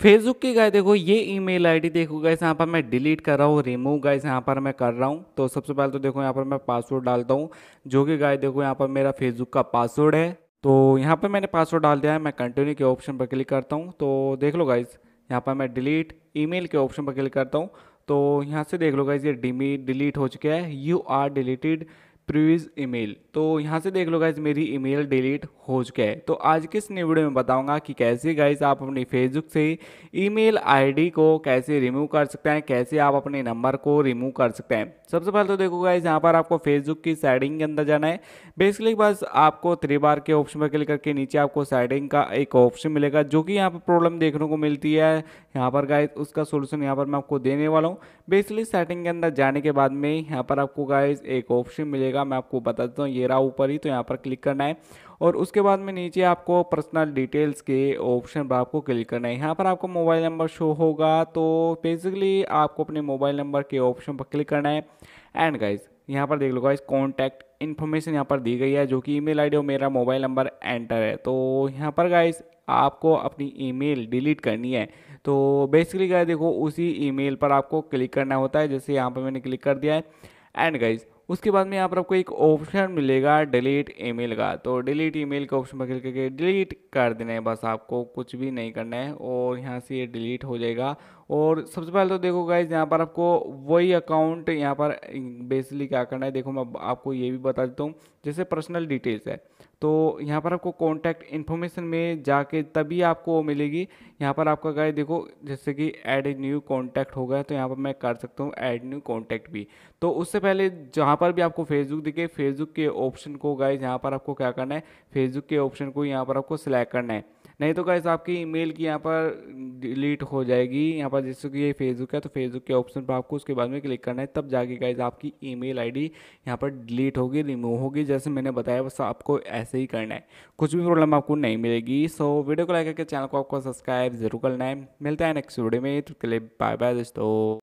Facebook की गाय देखो ये ईमेल आईडी देखो गाइस यहाँ पर मैं डिलीट कर रहा हूँ रिमूव गाइस यहाँ पर मैं कर रहा हूँ तो सबसे पहले तो देखो यहाँ पर मैं पासवर्ड डालता हूँ जो कि गाय देखो यहाँ पर मेरा फेसबुक का पासवर्ड है तो यहाँ पर मैंने पासवर्ड डाल दिया है मैं कंटिन्यू के ऑप्शन पर क्लिक करता हूँ तो देख लो गाइज यहाँ पर मैं डिलीट ईमेल के ऑप्शन पर क्लिक करता हूँ तो यहाँ से देख लो गाइज ये डिमी डिलीट हो चुका है you are deleted previous email तो यहाँ से देख लो गाइज मेरी ईमेल डिलीट हो चुका है तो आज के इस वीडियो में बताऊंगा कि कैसे गाइज आप अपनी फेसबुक से ईमेल आईडी को कैसे रिमूव कर सकते हैं कैसे आप अपने नंबर को रिमूव कर सकते हैं सबसे पहले तो देखो गाइज यहाँ पर आपको फेसबुक की साइडिंग के अंदर जाना है बेसिकली बस आपको थ्री बार के ऑप्शन पर क्लिक करके नीचे आपको साइडिंग का एक ऑप्शन मिलेगा जो कि यहाँ पर प्रॉब्लम देखने को मिलती है यहाँ पर गाइज उसका सोल्यूशन यहाँ पर मैं आपको देने वाला हूँ बेसिकली साइडिंग के अंदर जाने के बाद में यहाँ पर आपको गाइज एक ऑप्शन मिलेगा मिलेगा मैं आपको बता देता हूँ ये रहा ऊपर ही तो यहाँ पर क्लिक करना है और उसके बाद में नीचे आपको पर्सनल डिटेल्स के ऑप्शन पर आपको क्लिक करना है यहाँ पर आपको मोबाइल नंबर शो होगा तो बेसिकली आपको अपने मोबाइल नंबर के ऑप्शन पर क्लिक करना है एंड गाइज यहाँ पर देख लो गाइज कॉन्टैक्ट इन्फॉर्मेशन यहाँ पर दी गई है जो कि ईमेल आईडी और मेरा मोबाइल नंबर एंटर है तो यहाँ पर गाइज आपको अपनी ईमेल डिलीट करनी है तो बेसिकली गाइज देखो उसी ईमेल पर आपको क्लिक करना होता है जैसे यहाँ पर मैंने क्लिक कर दिया है एंड गाइज उसके बाद में यहाँ पर आपको एक ऑप्शन मिलेगा डिलीट ईमेल का तो डिलीट ईमेल का ऑप्शन पर क्लिक करके डिलीट कर देना है बस आपको कुछ भी नहीं करना है और यहाँ से ये डिलीट हो जाएगा और सबसे पहले तो देखो गाइज यहाँ पर आपको वही अकाउंट यहाँ पर बेसिकली क्या करना है देखो मैं आपको ये भी बता देता हूँ जैसे पर्सनल डिटेल्स है तो यहाँ पर आपको कॉन्टैक्ट इन्फॉर्मेशन में जाके तभी आपको वो मिलेगी यहाँ पर आपका गाय देखो जैसे कि ऐड ए न्यू कॉन्टैक्ट हो गया तो यहाँ पर मैं कर सकता हूँ ऐड न्यू कॉन्टैक्ट भी तो उससे पहले जहाँ पर भी आपको फेसबुक दिखे फेसबुक के ऑप्शन को गए यहाँ पर आपको क्या करना है फेसबुक के ऑप्शन को यहाँ पर आपको सिलेक्ट करना है नहीं तो गाइस आपकी ईमेल की यहाँ पर डिलीट हो जाएगी यहाँ पर जैसे कि ये फेसबुक है तो फेसबुक के ऑप्शन पर आपको उसके बाद में क्लिक करना है तब जाके गाइस आपकी ईमेल आईडी यहाँ पर डिलीट होगी रिमूव होगी जैसे मैंने बताया बस आपको ऐसे ही करना है कुछ भी प्रॉब्लम आपको नहीं मिलेगी सो वीडियो को लाइक करके चैनल को आपको सब्सक्राइब जरूर करना है मिलता है नेक्स्ट वीडियो में तो क्लिप बाय बाय दोस्तों